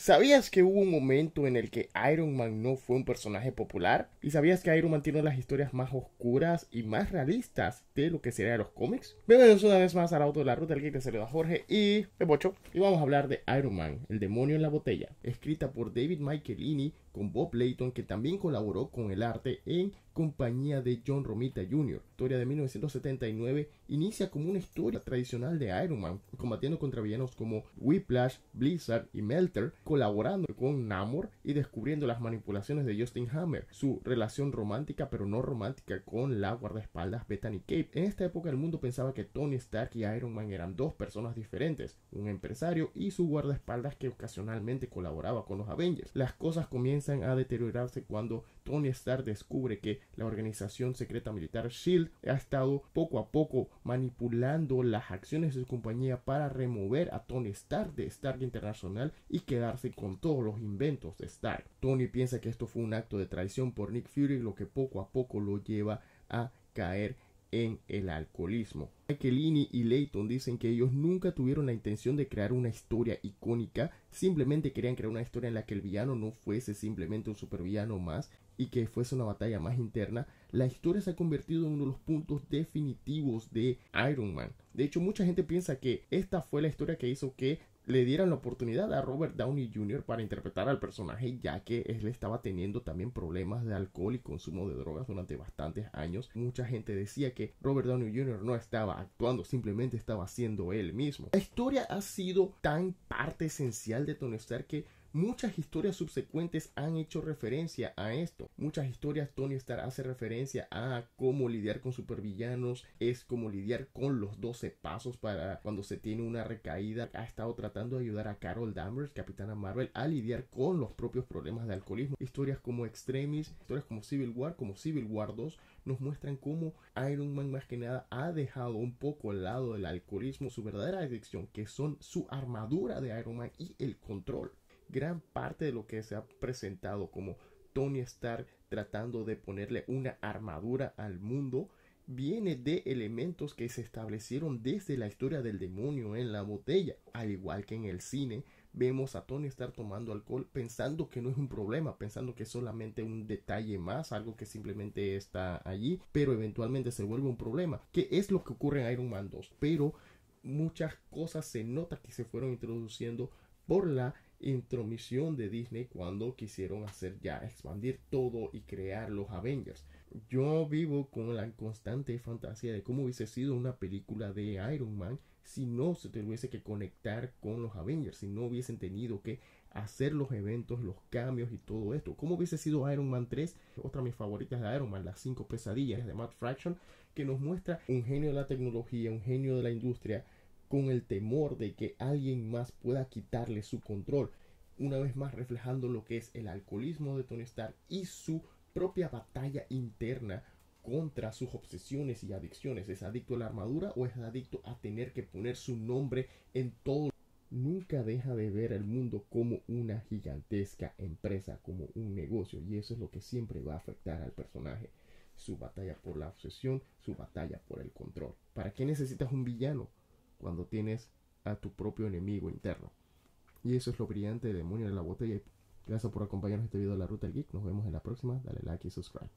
¿Sabías que hubo un momento en el que Iron Man no fue un personaje popular? ¿Y sabías que Iron Man tiene las historias más oscuras y más realistas de lo que sería los cómics? Bienvenidos una vez más al auto de la ruta que se te saluda Jorge y ¡Pepocho! Y vamos a hablar de Iron Man, el demonio en la botella, escrita por David Michaelini con Bob Layton que también colaboró con el arte en compañía de John Romita Jr. La historia de 1979 inicia como una historia tradicional de Iron Man, combatiendo contra villanos como Whiplash, Blizzard y Melter, colaborando con Namor y descubriendo las manipulaciones de Justin Hammer, su relación romántica pero no romántica con la guardaespaldas Bethany Cape. En esta época el mundo pensaba que Tony Stark y Iron Man eran dos personas diferentes, un empresario y su guardaespaldas que ocasionalmente colaboraba con los Avengers. Las cosas comienzan a deteriorarse cuando Tony Stark descubre que la organización secreta militar SHIELD ha estado poco a poco manipulando las acciones de su compañía para remover a Tony Stark de Stark International y quedarse con todos los inventos de Stark. Tony piensa que esto fue un acto de traición por Nick Fury, lo que poco a poco lo lleva a caer en el alcoholismo. Michelini y Leighton dicen que ellos nunca tuvieron la intención de crear una historia icónica, simplemente querían crear una historia en la que el villano no fuese simplemente un supervillano más y que fuese una batalla más interna. La historia se ha convertido en uno de los puntos definitivos de Iron Man. De hecho, mucha gente piensa que esta fue la historia que hizo que le dieran la oportunidad a Robert Downey Jr. para interpretar al personaje, ya que él estaba teniendo también problemas de alcohol y consumo de drogas durante bastantes años. Mucha gente decía que Robert Downey Jr. no estaba actuando, simplemente estaba siendo él mismo. La historia ha sido tan parte esencial de Tony Stark que Muchas historias subsecuentes han hecho referencia a esto. Muchas historias Tony Stark hace referencia a cómo lidiar con supervillanos, es como lidiar con los 12 pasos para cuando se tiene una recaída. Ha estado tratando de ayudar a Carol Danvers, Capitana Marvel, a lidiar con los propios problemas de alcoholismo. Historias como Extremis, historias como Civil War, como Civil War 2, nos muestran cómo Iron Man más que nada ha dejado un poco al lado del alcoholismo su verdadera adicción, que son su armadura de Iron Man y el control gran parte de lo que se ha presentado como Tony Stark tratando de ponerle una armadura al mundo viene de elementos que se establecieron desde la historia del demonio en la botella, al igual que en el cine vemos a Tony estar tomando alcohol pensando que no es un problema, pensando que es solamente un detalle más, algo que simplemente está allí, pero eventualmente se vuelve un problema, que es lo que ocurre en Iron Man 2, pero muchas cosas se nota que se fueron introduciendo por la intromisión de Disney cuando quisieron hacer ya expandir todo y crear los Avengers. Yo vivo con la constante fantasía de cómo hubiese sido una película de Iron Man si no se tuviese que conectar con los Avengers, si no hubiesen tenido que hacer los eventos, los cambios y todo esto. ¿Cómo hubiese sido Iron Man 3? Otra de mis favoritas de Iron Man, las cinco pesadillas de Matt Fraction, que nos muestra un genio de la tecnología, un genio de la industria, con el temor de que alguien más pueda quitarle su control, una vez más reflejando lo que es el alcoholismo de Tony Stark y su propia batalla interna contra sus obsesiones y adicciones. ¿Es adicto a la armadura o es adicto a tener que poner su nombre en todo? Nunca deja de ver el mundo como una gigantesca empresa, como un negocio, y eso es lo que siempre va a afectar al personaje. Su batalla por la obsesión, su batalla por el control. ¿Para qué necesitas un villano? cuando tienes a tu propio enemigo interno. Y eso es lo brillante de Demonio en la Botella. Gracias por acompañarnos este video de la Ruta del Geek. Nos vemos en la próxima. Dale like y subscribe.